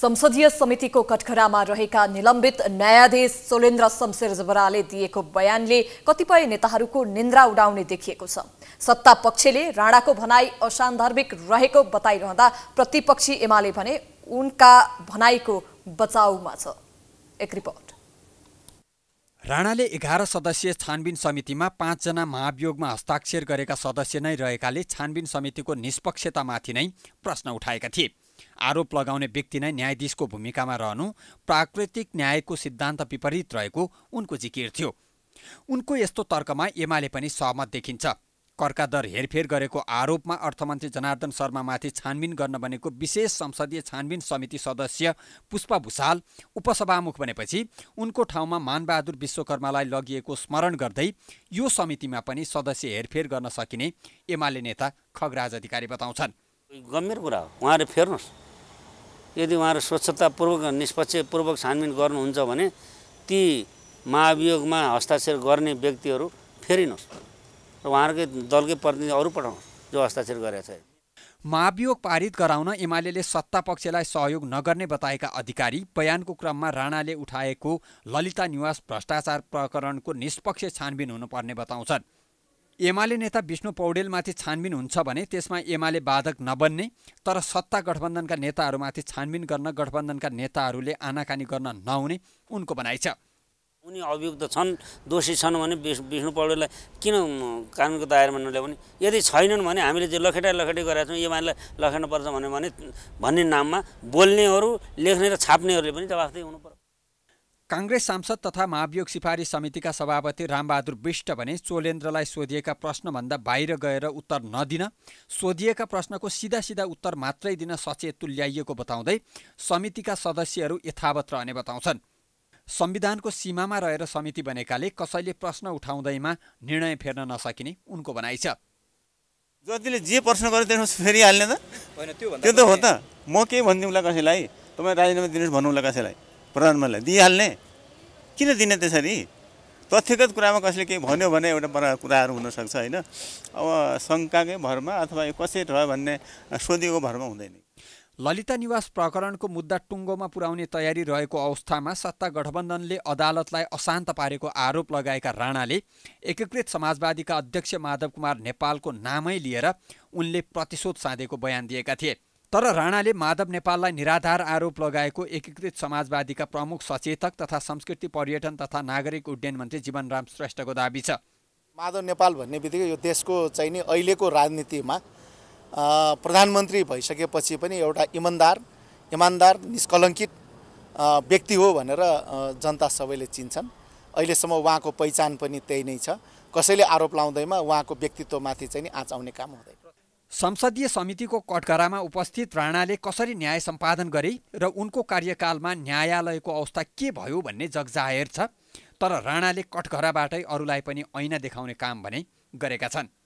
संसदीय समितिको कटघरामा रहेका निलम्बित न्यायाधीश सोलेन्द्र शमशेर जबराले दिएको बयानले कतिपय नेताहरूको निन्द्रा उडाउने देखिएको छ सत्ता पक्षले राणाको भनाई असान्दर्भिक रहेको बताइरहँदा प्रतिपक्षी एमाले भने उनका भनाइको बचाउमा छ एक रिपोर्ट राणाले एघार सदस्यीय छानबिन समितिमा पाँचजना महाभियोगमा हस्ताक्षर गरेका सदस्य नै रहेकाले छानबिन समितिको निष्पक्षतामाथि नै प्रश्न उठाएका थिए आरोप लगाउने व्यक्ति नै न्यायाधीशको भूमिकामा रहनु प्राकृतिक न्यायको सिद्धान्त विपरीत रहेको उनको जिकिर थियो उनको यस्तो तर्कमा एमाले पनि सहमत देखिन्छ कर्का दर हेरफेर गरेको आरोपमा अर्थमन्त्री जनार्दन शर्मामाथि छानबिन गर्न बनेको विशेष संसदीय छानबिन समिति सदस्य पुष्पा भूषाल उपसभामुख बनेपछि उनको ठाउँमा मानबहादुर विश्वकर्मालाई लगिएको स्मरण गर्दै यो समितिमा पनि सदस्य हेरफेर गर्न सकिने एमाले नेता खगराज अधिकारी बताउँछन् गम्भीर कुरा हो उहाँहरू फेर्नुहोस् यदि उहाँहरू स्वच्छतापूर्वक निष्पक्षपूर्वक छानबिन गर्नुहुन्छ भने ती महाभियोगमा हस्ताक्षर गर्ने व्यक्तिहरू फेरिनुहोस् र उहाँहरूकै दलकै प्रतिनिधि अरू पठाउनुहोस् जो हस्ताक्षर गरेका छ महाभियोग पारित गराउन एमाले सत्ता पक्षलाई सहयोग नगर्ने बताएका अधिकारी बयानको क्रममा राणाले उठाएको ललिता निवास भ्रष्टाचार प्रकरणको निष्पक्ष छानबिन हुनुपर्ने बताउँछन् एमाले नेता विष्णु पौडेलमाथि छानबिन हुन्छ भने त्यसमा एमाले बाधक नबन्ने तर सत्ता गठबन्धनका नेताहरूमाथि छानबिन गर्न गठबन्धनका नेताहरूले आनाकानी गर्न नहुने उनको भनाइ छ उनी अभियुक्त छन् दोषी छन् भने विष्णु पौडेललाई किन कानुनको दायरामा नल्याउने यदि छैनन् भने हामीले जे लखेटा लखेटी गरेका छौँ एमालेलाई लखेट्नुपर्छ भने भन्ने नाममा बोल्नेहरू लेख्ने र छाप्नेहरूले पनि जवाफ हुनु पर्छ काङ्ग्रेस सांसद तथा महाभियोग सिफारिस समितिका सभापति रामबहादुर विष्ट भने चोलेन्द्रलाई सोधिएका प्रश्नभन्दा बाहिर गएर उत्तर नदिन सोधिएका प्रश्नको सिधा सिधा उत्तर मात्रै दिन सचेत तुल्याइएको बताउँदै समितिका सदस्यहरू यथावत रहने बताउँछन् संविधानको सीमामा रहेर समिति बनेकाले कसैले प्रश्न उठाउँदैमा निर्णय फेर्न नसकिने उनको भनाइ छ जतिले जे प्रश्न गरे त्यसमा फेरिहाल्ने त त्यो त हो त म के भनिदिउँला कसैलाई तपाईँ राजीनामा दिनुहोस् भनौँला कसैलाई प्रधानमन्त्रीलाई दिइहाल्ने किन दिने त्यसरी तथ्यगत कुरामा कसैले केही भन्यो भने एउटा प्रकार कुराहरू हुनसक्छ होइन अब शङ्काकै भरमा अथवा यो कसरी रह्यो भन्ने सोधेको भरमा हुँदैन ललिता निवास प्रकरणको मुद्दा टुङ्गोमा पुर्याउने तयारी रहेको अवस्थामा सत्ता गठबन्धनले अदालतलाई अशान्त पारेको आरोप लगाएका राणाले एकीकृत समाजवादीका अध्यक्ष माधव कुमार नेपालको नामै लिएर उनले प्रतिशोध साँधेको बयान दिएका थिए तर राणाले माधव नेपाललाई निराधार आरोप लगाएको एकीकृत समाजवादीका प्रमुख सचेतक तथा संस्कृति पर्यटन तथा नागरिक उड्डयन मन्त्री जीवनराम श्रेष्ठको दावी छ माधव नेपाल भन्ने बित्तिकै यो देशको चाहिँ नि अहिलेको राजनीतिमा प्रधानमन्त्री भइसकेपछि पनि एउटा इमान्दार इमान्दार निष्कलङ्कित व्यक्ति हो भनेर जनता सबैले चिन्छन् अहिलेसम्म उहाँको पहिचान पनि त्यही नै छ कसैले आरोप लाउँदैमा उहाँको व्यक्तित्वमाथि चाहिँ नि आँच आउने काम हुँदैन संसदीय समितिको कटघरामा उपस्थित राणाले कसरी न्याय सम्पादन गरे र उनको कार्यकालमा न्यायालयको अवस्था के भयो भन्ने जगजाहेर छ तर राणाले कटघराबाटै अरूलाई पनि ऐना देखाउने काम भने गरेका छन्